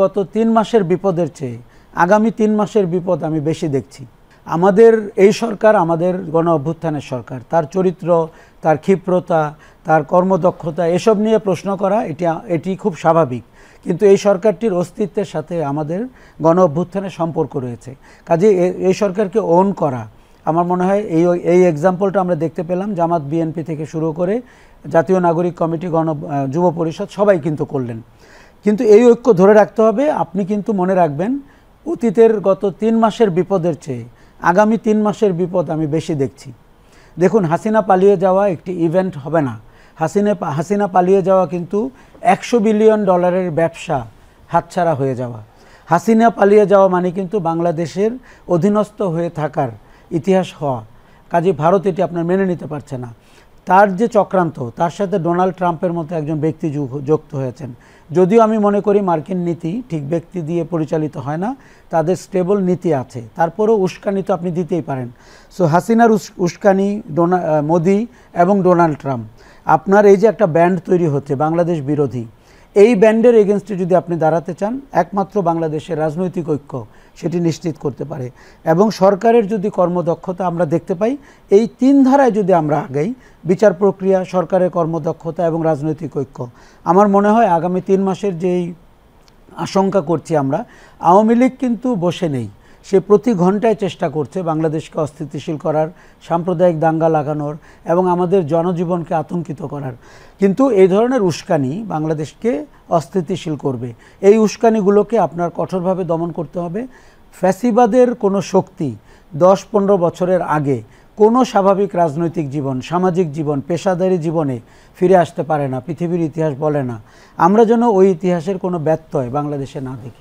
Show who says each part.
Speaker 1: গত তিন মাসের বিপদের চেয়ে আগামী তিন মাসের বিপদ আমি বেশি দেখছি আমাদের এই সরকার আমাদের গণ অভ্যুত্থানের সরকার তার চরিত্র তার ক্ষিপ্রতা তার কর্মদক্ষতা এসব নিয়ে প্রশ্ন করা এটি এটি খুব স্বাভাবিক কিন্তু এই সরকারটির অস্তিত্বের সাথে আমাদের গণ অভ্যুত্থানের সম্পর্ক রয়েছে কাজে এই সরকারকে ওন করা আমার মনে হয় এই এই এক্সাম্পলটা আমরা দেখতে পেলাম জামাত বিএনপি থেকে শুরু করে জাতীয় নাগরিক কমিটি গণ যুব পরিষদ সবাই কিন্তু করলেন কিন্তু এই ঐক্য ধরে রাখতে হবে আপনি কিন্তু মনে রাখবেন অতীতের গত তিন মাসের বিপদের চেয়ে আগামী তিন মাসের বিপদ আমি বেশি দেখছি দেখুন হাসিনা পালিয়ে যাওয়া একটি ইভেন্ট হবে না হাসিনা হাসিনা পালিয়ে যাওয়া কিন্তু একশো বিলিয়ন ডলারের ব্যবসা হাতছাড়া হয়ে যাওয়া হাসিনা পালিয়ে যাওয়া মানে কিন্তু বাংলাদেশের অধীনস্থ হয়ে থাকার ইতিহাস হওয়া কাজে ভারত এটি আপনার মেনে নিতে পারছে না তার যে চক্রান্ত তার সাথে ডোনাল্ড ট্রাম্পের মতো একজন ব্যক্তি যুক্ত হয়েছেন যদিও আমি মনে করি মার্কিন নীতি ঠিক ব্যক্তি দিয়ে পরিচালিত হয় না তাদের স্টেবল নীতি আছে তারপরেও উস্কানি তো আপনি দিতেই পারেন সো হাসিনার উস্কানি ডোনা মোদি এবং ডোনাল্ড ট্রাম্প আপনার এই যে একটা ব্যান্ড তৈরি হচ্ছে বাংলাদেশ বিরোধী এই ব্যান্ডের এগেনস্টে যদি আপনি দাঁড়াতে চান একমাত্র বাংলাদেশের রাজনৈতিক ঐক্য সেটি নিশ্চিত করতে পারে এবং সরকারের যদি কর্মদক্ষতা আমরা দেখতে পাই এই তিন ধারায় যদি আমরা আগেই বিচার প্রক্রিয়া সরকারের কর্মদক্ষতা এবং রাজনৈতিক ঐক্য আমার মনে হয় আগামী তিন মাসের যেই আশঙ্কা করছি আমরা আওয়ামী লীগ কিন্তু বসে নেই সে প্রতি ঘন্টায় চেষ্টা করছে বাংলাদেশকে অস্থিতিশীল করার সাম্প্রদায়িক দাঙ্গা লাগানোর এবং আমাদের জনজীবনকে আতঙ্কিত করার কিন্তু এই ধরনের উস্কানি বাংলাদেশকে অস্থিতিশীল করবে এই উস্কানিগুলোকে আপনার কঠোরভাবে দমন করতে হবে ফ্যাসিবাদের কোনো শক্তি দশ পনেরো বছরের আগে কোনো স্বাভাবিক রাজনৈতিক জীবন সামাজিক জীবন পেশাদারি জীবনে ফিরে আসতে পারে না পৃথিবীর ইতিহাস বলে না আমরা যেন ওই ইতিহাসের কোনো ব্যত্যয় বাংলাদেশে না দেখি